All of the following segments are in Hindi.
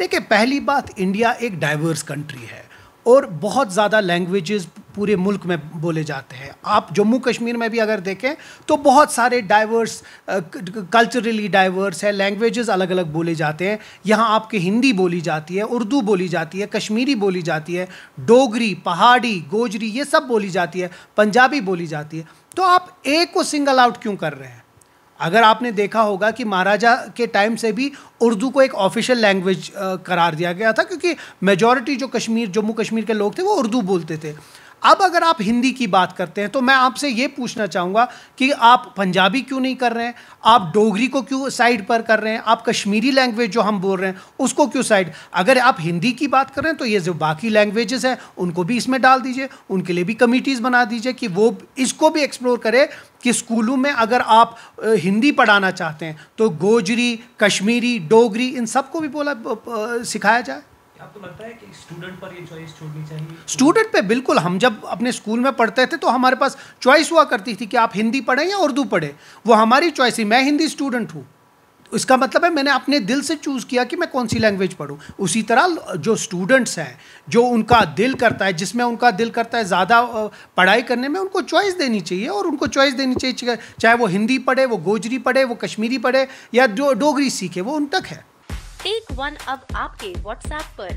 देखिए पहली बात इंडिया एक डाइवर्स कंट्री है और बहुत ज़्यादा लैंग्वेजेस पूरे मुल्क में बोले जाते हैं आप जम्मू कश्मीर में भी अगर देखें तो बहुत सारे डाइवर्स कल्चरली डाइवर्स है लैंग्वेजेस अलग अलग बोले जाते हैं यहाँ आपके हिंदी बोली जाती है उर्दू बोली जाती है कश्मीरी बोली जाती है डोगरी पहाड़ी गोजरी ये सब बोली जाती है पंजाबी बोली जाती है तो आप एक को सिंगल आउट क्यों कर रहे हैं अगर आपने देखा होगा कि महाराजा के टाइम से भी उर्दू को एक ऑफिशियल लैंग्वेज करार दिया गया था क्योंकि मेजॉरिटी जो कश्मीर जम्मू कश्मीर के लोग थे वो उर्दू बोलते थे अब अगर आप हिंदी की बात करते हैं तो मैं आपसे ये पूछना चाहूँगा कि आप पंजाबी क्यों नहीं कर रहे हैं आप डोगरी को क्यों साइड पर कर रहे हैं आप कश्मीरी लैंग्वेज जो हम बोल रहे हैं उसको क्यों साइड अगर आप हिंदी की बात कर रहे हैं तो ये जो बाकी लैंग्वेजेस हैं उनको भी इसमें डाल दीजिए उनके लिए भी कमिटीज़ बना दीजिए कि वो इसको भी एक्सप्लोर करें कि स्कूलों में अगर आप हिंदी पढ़ाना चाहते हैं तो गोजरी कश्मीरी डोगरी इन सबको भी बोला सिखाया जाए स्टूडेंट पर पे बिल्कुल हम जब अपने स्कूल में पढ़ते थे तो हमारे पास चॉइस हुआ करती थी कि आप हिंदी पढ़ें या उर्दू पढ़े वो हमारी चॉइस ही मैं हिंदी स्टूडेंट हूँ इसका मतलब है मैंने अपने दिल से चूज़ किया कि मैं कौन सी लैंग्वेज पढ़ूँ उसी तरह जो स्टूडेंट्स हैं जो उनका दिल करता है जिसमें उनका दिल करता है ज़्यादा पढ़ाई करने में उनको चॉइस देनी चाहिए और उनको चॉइस देनी चाहिए चाहे वो हिंदी पढ़े वो गोजरी पढ़े वो कश्मीरी पढ़े या जो डोगरी सीखे वो उन तक है टेक वन अब आपके व्हाट्सएप पर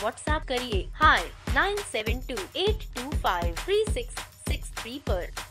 व्हाट्सएप करिए हाय nine seven two eight two five three six six three आरोप